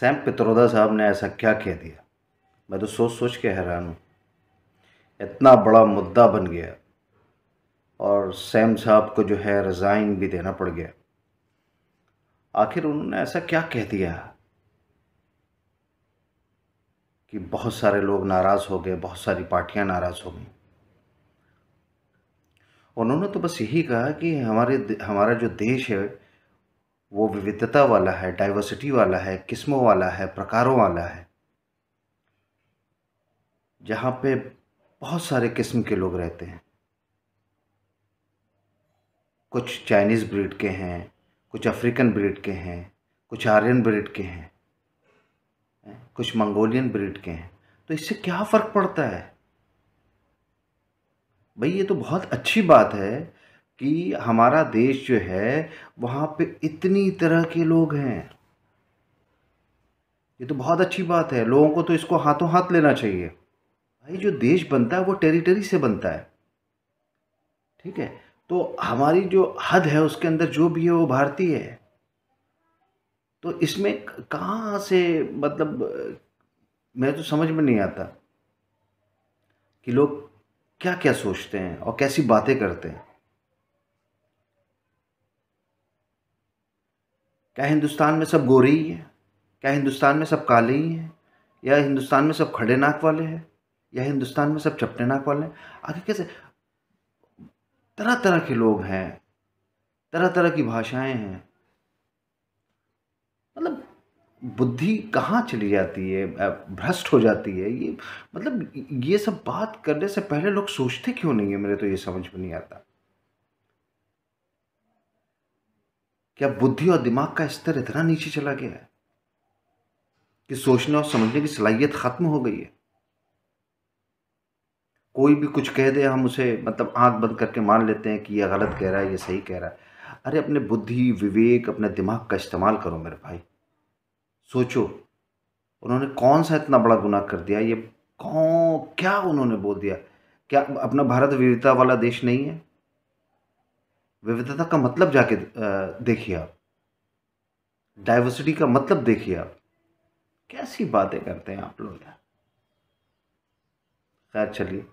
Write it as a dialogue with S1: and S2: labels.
S1: Sam Pitroda साहब ने ऐसा क्या कह दिया मैं तो सोच सोच के हैरान हूँ इतना बड़ा मुद्दा बन गया और सैम साहब को जो है रिज़ाइन भी देना पड़ गया आखिर उन्होंने ऐसा क्या कह दिया कि बहुत सारे लोग नाराज़ हो गए बहुत सारी पार्टियां नाराज़ हो गई उन्होंने तो बस यही कहा कि हमारे हमारा जो देश है वो विविधता वाला है डाइवर्सिटी वाला है किस्मों वाला है प्रकारों वाला है जहाँ पे बहुत सारे किस्म के लोग रहते हैं कुछ चाइनीज़ ब्रीड के हैं कुछ अफ्रीकन ब्रीड के हैं कुछ आर्यन ब्रीड के हैं कुछ मंगोलियन ब्रीड के हैं तो इससे क्या फ़र्क पड़ता है भाई ये तो बहुत अच्छी बात है कि हमारा देश जो है वहाँ पे इतनी तरह के लोग हैं ये तो बहुत अच्छी बात है लोगों को तो इसको हाथों हाथ लेना चाहिए भाई जो देश बनता है वो टेरिटरी से बनता है ठीक है तो हमारी जो हद है उसके अंदर जो भी है वो भारतीय है तो इसमें कहाँ से मतलब मैं तो समझ में नहीं आता कि लोग क्या क्या सोचते हैं और कैसी बातें करते हैं क्या हिंदुस्तान में सब गोरे ही हैं क्या हिंदुस्तान में सब काले ही हैं या हिंदुस्तान में सब खड़े नाक वाले हैं या हिंदुस्तान में सब चपटे नाक वाले हैं आगे कैसे तरह तरह के लोग हैं तरह तरह की भाषाएं हैं मतलब बुद्धि कहाँ चली जाती है भ्रष्ट हो जाती है ये मतलब ये सब बात करने से पहले लोग सोचते क्यों नहीं है मेरे तो ये समझ में नहीं आता क्या बुद्धि और दिमाग का स्तर इतना नीचे चला गया है कि सोचने और समझने की सलाहियत खत्म हो गई है कोई भी कुछ कह दे हम उसे मतलब आंख बंद करके मान लेते हैं कि यह गलत कह रहा है ये सही कह रहा है अरे अपने बुद्धि विवेक अपने दिमाग का इस्तेमाल करो मेरे भाई सोचो उन्होंने कौन सा इतना बड़ा गुनाह कर दिया ये कौन क्या उन्होंने बोल दिया क्या अपना भारत विविधता वाला देश नहीं है विविधता का मतलब जाके देखिए आप डाइवर्सिटी का मतलब देखिए आप कैसी बातें करते हैं आप लोग खैर चलिए